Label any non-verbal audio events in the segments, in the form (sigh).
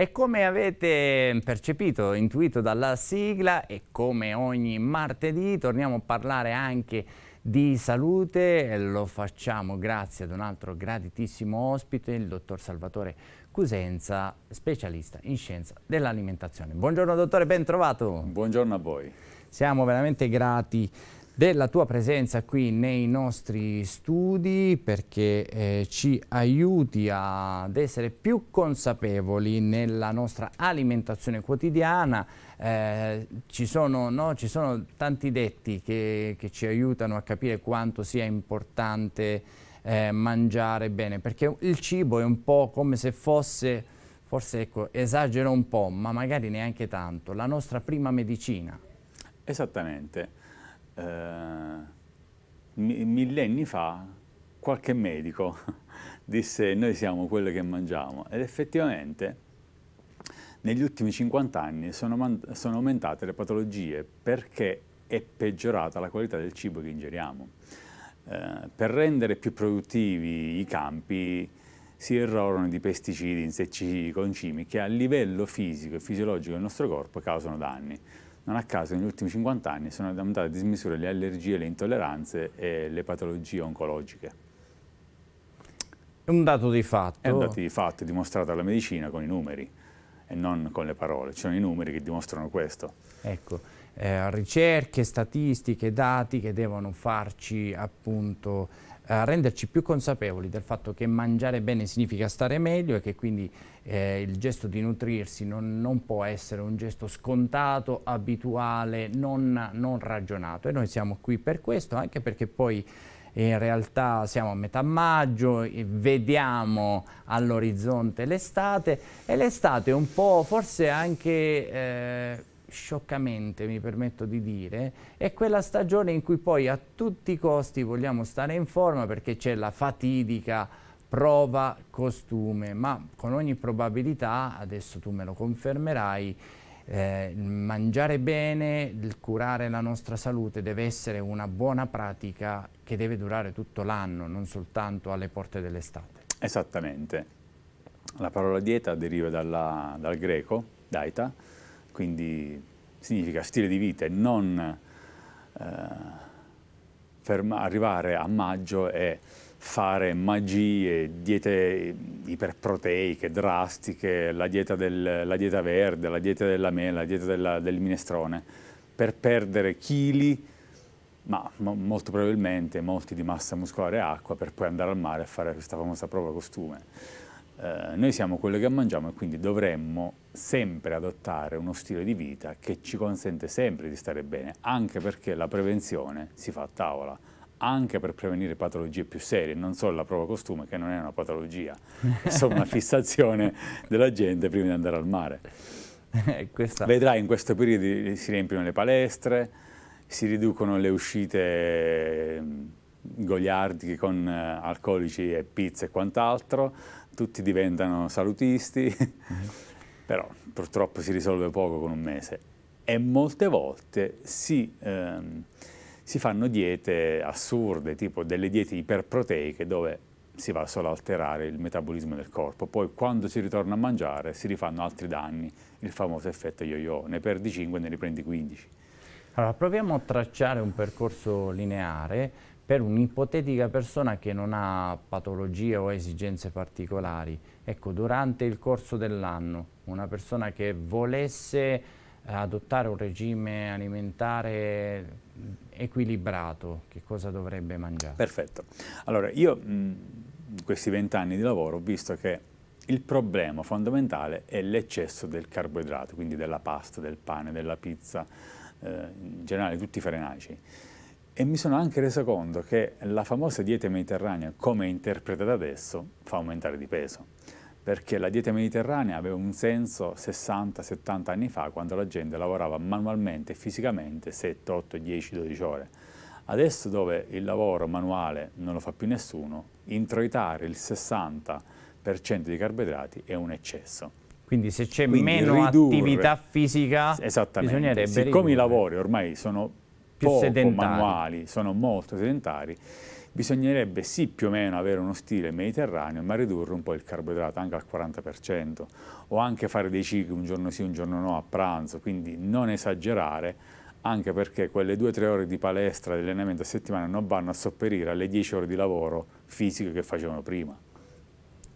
E come avete percepito, intuito dalla sigla e come ogni martedì torniamo a parlare anche di salute e lo facciamo grazie ad un altro graditissimo ospite, il dottor Salvatore Cusenza, specialista in scienza dell'alimentazione. Buongiorno dottore, ben trovato. Buongiorno a voi. Siamo veramente grati della tua presenza qui nei nostri studi perché eh, ci aiuti ad essere più consapevoli nella nostra alimentazione quotidiana. Eh, ci, sono, no, ci, sono, tanti detti che, che, ci aiutano a capire quanto sia importante eh, mangiare bene perché il cibo è un po' come se fosse forse ecco, esagero un po', ma magari neanche tanto, la nostra prima medicina. Esattamente. Eh, millenni fa qualche medico (laughs) disse noi siamo quello che mangiamo ed effettivamente negli ultimi 50 anni sono, sono, aumentate le patologie perché è peggiorata la qualità del cibo che ingeriamo. Eh, per rendere più produttivi i campi si errorano di pesticidi, insetticidi, concimi che a livello fisico e fisiologico del nostro corpo causano danni. Non a caso negli ultimi 50 anni sono aumentate a dismisura le allergie, le intolleranze e le patologie oncologiche. È un dato di fatto. È un dato di fatto dimostrato dalla medicina con i numeri e non con le parole. Ci sono i numeri che dimostrano questo. Ecco, eh, ricerche, statistiche, dati che devono farci appunto eh, renderci più consapevoli del fatto che mangiare bene significa stare meglio e che quindi eh, il gesto di nutrirsi non, non, può essere un gesto scontato, abituale, non, non ragionato. E noi siamo qui per questo, anche perché poi eh, in realtà siamo a metà maggio, vediamo all'orizzonte l'estate e l'estate è un po' forse anche eh, scioccamente, mi permetto di dire, è quella stagione in cui poi a tutti i costi vogliamo stare in forma perché c'è la fatidica prova costume, ma con ogni probabilità, adesso tu me lo confermerai, eh, mangiare bene, curare la nostra salute deve essere una buona pratica che deve durare tutto l'anno, non soltanto alle porte dell'estate. Esattamente. La parola dieta deriva dalla, dal greco, daita, quindi significa stile di vita e non eh, arrivare a maggio e fare magie, diete iperproteiche, drastiche, la dieta, del, la dieta verde, la dieta della mela, la dieta della, del minestrone, per perdere chili, ma mo molto probabilmente molti di massa muscolare e acqua, per poi andare al mare e fare questa famosa prova costume. Eh, noi siamo quello che mangiamo e quindi dovremmo sempre adottare uno stile di vita che ci consente sempre di stare bene, anche perché la prevenzione si fa a tavola, anche per prevenire patologie più serie, non solo la prova costume che non è una patologia, è solo una fissazione della gente prima di andare al mare. Eh, questa... Vedrai in questo periodo si riempiono le palestre, si riducono le uscite goliardi con eh, alcolici e pizza e quant'altro, tutti diventano salutisti, (laughs) però purtroppo si risolve poco con un mese e molte volte si, ehm, si fanno diete assurde, tipo delle diete iperproteiche dove si va solo ad alterare il metabolismo del corpo, poi quando si ritorna a mangiare si rifanno altri danni, il famoso effetto yo-yo, ne perdi 5 e ne riprendi 15. Allora, proviamo a tracciare un percorso lineare per un'ipotetica persona che non ha patologie o esigenze particolari. Ecco, durante il corso dell'anno, una persona che volesse eh, adottare un regime alimentare mm, equilibrato, che cosa dovrebbe mangiare? Perfetto. Allora, io mm, in questi vent'anni di lavoro ho visto che il problema fondamentale è l'eccesso del carboidrato, quindi della pasta, del pane, della pizza, eh, in generale tutti i farinaci e mi sono anche reso conto che la famosa dieta mediterranea, come è interpretata adesso, fa aumentare di peso. Perché la dieta mediterranea aveva un senso 60-70 anni fa, quando la gente lavorava manualmente e fisicamente 7, 8, 10, 12 ore. Adesso dove il lavoro manuale non lo fa più nessuno, introitare il 60% di carboidrati è un eccesso. Quindi se c'è meno ridurre, attività fisica, bisognerebbe Siccome ridurre. i lavori ormai sono più poco sedentari. manuali, sono molto sedentari, bisognerebbe sì più o meno avere uno stile mediterraneo, ma ridurre un po' il carboidrato anche al 40%, o anche fare dei cicli un giorno sì, un giorno no a pranzo, quindi non esagerare, anche perché quelle 2-3 ore di palestra, di allenamento a settimana non vanno a sopperire alle 10 ore di lavoro fisico che facevano prima.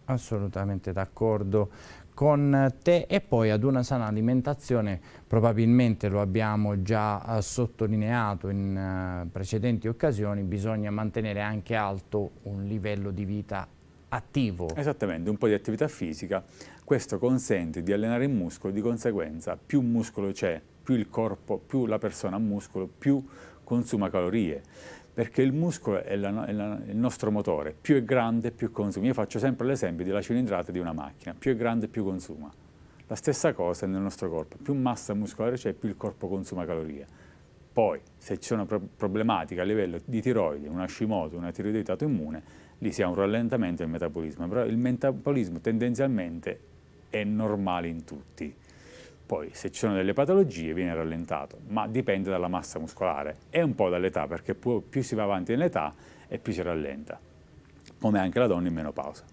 Assolutamente d'accordo con te e poi ad una sana alimentazione, probabilmente lo abbiamo già eh, sottolineato in eh, precedenti occasioni, bisogna mantenere anche alto un livello di vita attivo. Esattamente, un po' di attività fisica, questo consente di allenare il muscolo, di conseguenza più muscolo c'è, più il corpo, più la persona ha muscolo, più consuma calorie perché il muscolo è, la, è la, il nostro motore, più è grande più consuma. Io faccio sempre l'esempio della cilindrata di una macchina, più è grande più consuma. La stessa cosa nel nostro corpo, più massa muscolare c'è più il corpo consuma calorie. Poi se c'è una problematica a livello di tiroide, una scimoto, una tiroidite autoimmune, lì si ha un rallentamento del metabolismo, però il metabolismo tendenzialmente è normale in tutti. Poi se ci sono delle patologie viene rallentato, ma dipende dalla massa muscolare e un po' dall'età, perché più, si va avanti nell'età e più si rallenta, come anche la donna in menopausa.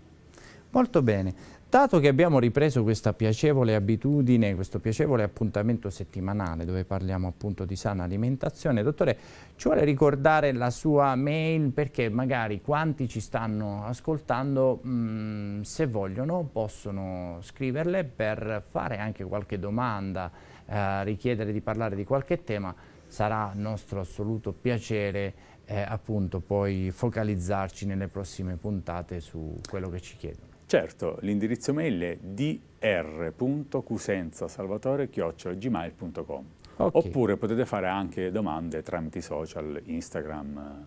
Molto bene. Dato che abbiamo ripreso questa piacevole abitudine, questo piacevole appuntamento settimanale dove parliamo appunto di sana alimentazione, dottore, ci vuole ricordare la sua mail perché magari quanti ci stanno ascoltando, mh, mm, se vogliono, possono scriverle per fare anche qualche domanda, eh, richiedere di parlare di qualche tema, sarà nostro assoluto piacere eh, appunto poi focalizzarci nelle prossime puntate su quello che ci chiedono. Certo, l'indirizzo mail è dr.cusenzasalvatore.gmail.com okay. Oppure potete fare anche domande tramite i social, Instagram,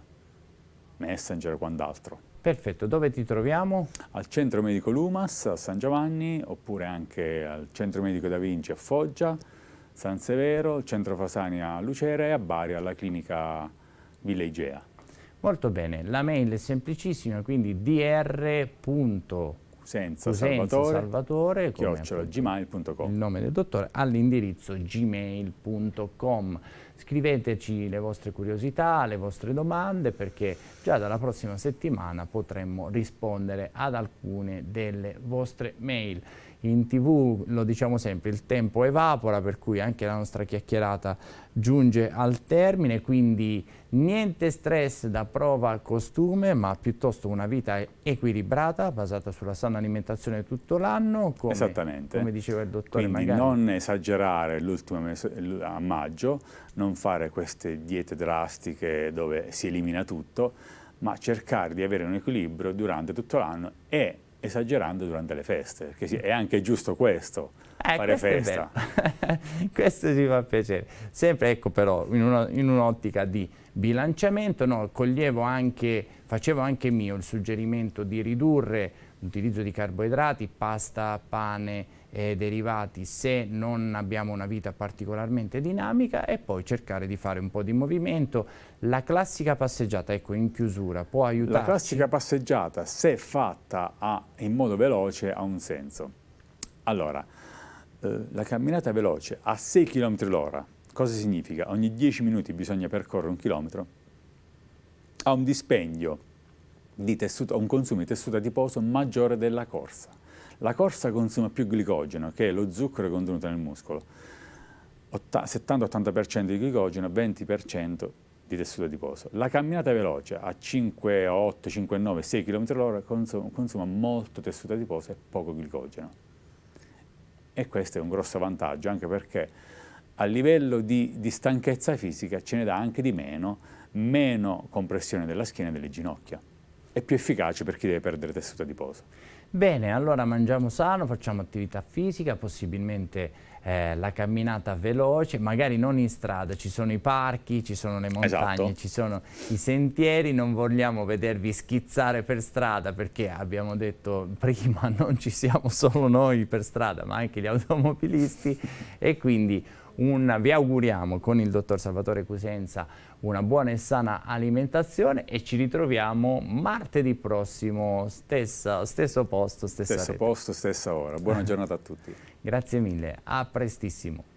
Messenger e quant'altro. Perfetto, dove ti troviamo? Al Centro Medico Lumas a San Giovanni, oppure anche al Centro Medico Da Vinci a Foggia, San Severo, il Centro Fasani a Lucera e a Bari alla clinica Igea. Molto bene, la mail è semplicissima, quindi dr Cusenza, Cusenza Salvatore, Salvatore gmail.com. Il nome del dottore all'indirizzo gmail.com. Scriveteci le vostre curiosità, le vostre domande perché già dalla prossima settimana potremmo rispondere ad alcune delle vostre mail. In tv lo diciamo sempre, il tempo evapora, per cui anche la nostra chiacchierata giunge al termine, quindi niente stress da prova al costume, ma piuttosto una vita equilibrata, basata sulla sana alimentazione tutto l'anno, Esattamente. come diceva il dottore. Quindi magari. non esagerare l'ultimo a maggio, non fare queste diete drastiche dove si elimina tutto, ma cercare di avere un equilibrio durante tutto l'anno e esagerando durante le feste, che è anche giusto questo, eh, fare questo festa. (laughs) questo ci fa piacere. Sempre ecco però in un'ottica di bilanciamento, no, anche, facevo anche mio il suggerimento di ridurre l'utilizzo di carboidrati, pasta, pane e derivati se non abbiamo una vita particolarmente dinamica e poi cercare di fare un po' di movimento. La classica passeggiata, ecco, in chiusura, può aiutare. La classica passeggiata, se fatta a, in modo veloce, ha un senso. Allora, eh, la camminata veloce a 6 km l'ora, Cosa significa? Ogni 10 minuti bisogna percorrere un chilometro, ha un dispendio di tessuto, un consumo di tessuto adiposo maggiore della corsa. La corsa consuma più glicogeno, che è lo zucchero contenuto nel muscolo. 70-80% di glicogeno, 20% di tessuto adiposo. La camminata veloce a 5, 8, 5, 9, 6 km all'ora consuma, molto tessuto adiposo e poco glicogeno. E questo è un grosso vantaggio, anche perché a livello di, di stanchezza fisica ce ne dà anche di meno, meno compressione della schiena e delle ginocchia. È più efficace per chi deve perdere tessuto adiposo. Bene, allora mangiamo sano, facciamo attività fisica, possibilmente eh, la camminata veloce, magari non in strada, ci sono i parchi, ci sono le montagne, esatto. ci sono i sentieri, non vogliamo vedervi schizzare per strada perché abbiamo detto prima (laughs) non ci siamo solo noi per strada ma anche gli automobilisti e quindi un, vi auguriamo con il dottor Salvatore Cusenza una buona e sana alimentazione e ci ritroviamo martedì prossimo, stessa, stesso posto, stessa Stesso rete. posto, stessa ora. Buona giornata a tutti. (laughs) Grazie mille, a prestissimo.